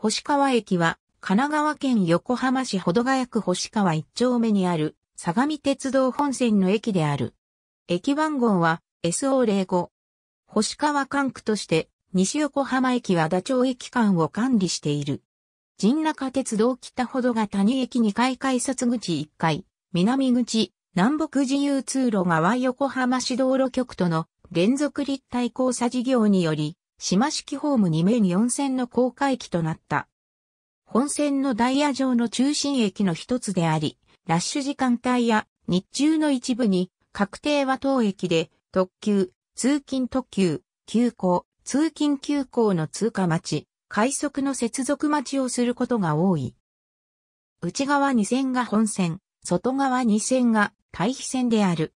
星川駅は、神奈川県横浜市保土ヶ谷区星川一丁目にある、相模鉄道本線の駅である。駅番号は SO05。星川管区として、西横浜駅は打町駅間を管理している。神中鉄道北ほどが谷駅2階改札口1階、南口、南北自由通路側横浜市道路局との連続立体交差事業により、島式ホーム2面4線の公開機となった。本線のダイヤ上の中心駅の一つであり、ラッシュ時間帯や日中の一部に確定は当駅で特急、通勤特急、急行、通勤急行の通過待ち、快速の接続待ちをすることが多い。内側2線が本線、外側2線が対比線である。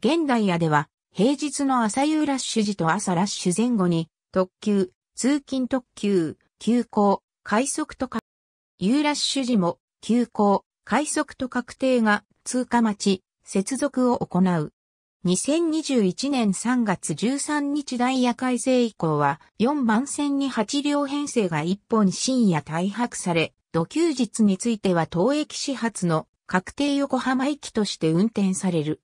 現代屋では平日の朝夕ラッシュ時と朝ラッシュ前後に、特急、通勤特急、急行、快速とか、夕ラッシュ時も、急行、快速と確定が通過待ち、接続を行う。2021年3月13日ダイヤ改正以降は4番線に8両編成が1本深夜退泊され、土休日については当駅始発の確定横浜駅として運転される。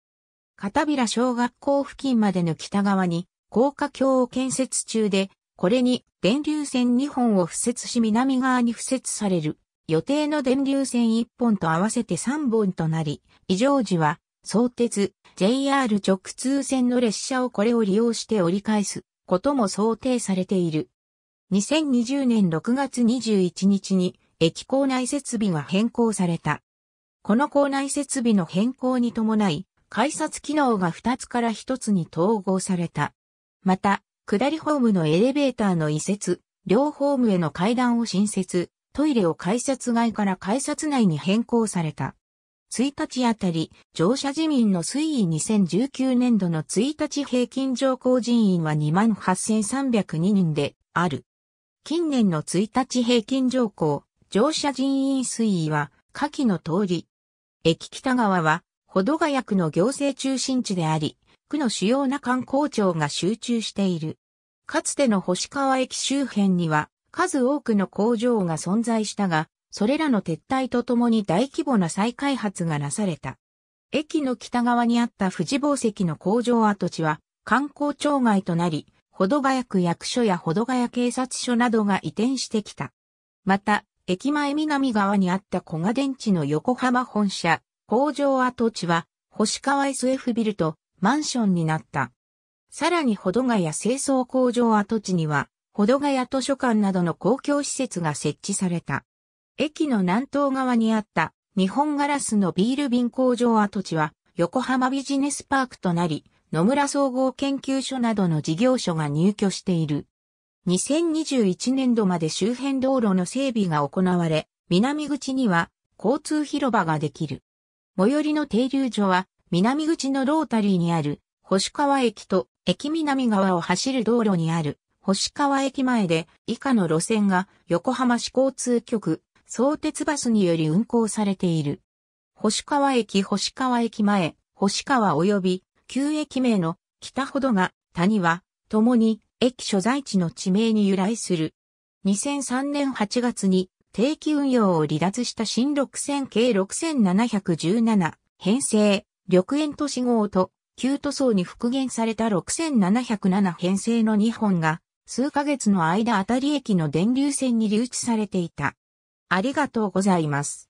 片平小学校付近までの北側に、高架橋を建設中で、これに電流線2本を付設し南側に付設される。予定の電流線1本と合わせて3本となり、異常時は、相鉄、JR 直通線の列車をこれを利用して折り返すことも想定されている。2020年6月21日に駅構内設備が変更された。この構内設備の変更に伴い、改札機能が2つから1つに統合された。また、下りホームのエレベーターの移設、両ホームへの階段を新設、トイレを改札外から改札内に変更された。1日あたり、乗車自民の推移2019年度の1日平均乗降人員は28,302人である。近年の1日平均乗降、乗車人員推移は下記の通り。駅北側は保土ヶ谷区の行政中心地であり、区の主要な観光庁が集中している。かつての星川駅周辺には数多くの工場が存在したが、それらの撤退とともに大規模な再開発がなされた。駅の北側にあった富士宝石の工場跡地は観光庁外となり、保土ヶ谷区役所や保土ヶ谷警察署などが移転してきた。また、駅前南側にあった小賀電池の横浜本社、工場跡地は、星川 SF ビルとマンションになった。さらに保土ヶ谷清掃工場跡地には、保土ヶ谷図書館などの公共施設が設置された。駅の南東側にあった日本ガラスのビール瓶工場跡地は横浜ビジネスパークとなり、野村総合研究所などの事業所が入居している。2021年度まで周辺道路の整備が行われ、南口には交通広場ができる。最寄りの停留所は、南口のロータリーにある、星川駅と、駅南側を走る道路にある、星川駅前で、以下の路線が、横浜市交通局、相鉄バスにより運行されている。星川駅星川駅前、星川及び、旧駅名の北ほどが、谷は、共に、駅所在地の地名に由来する。2003年8月に、定期運用を離脱した新6000系6717編成緑円都市号と旧塗装に復元された6707編成の2本が数ヶ月の間あたり駅の電流線に留置されていた。ありがとうございます。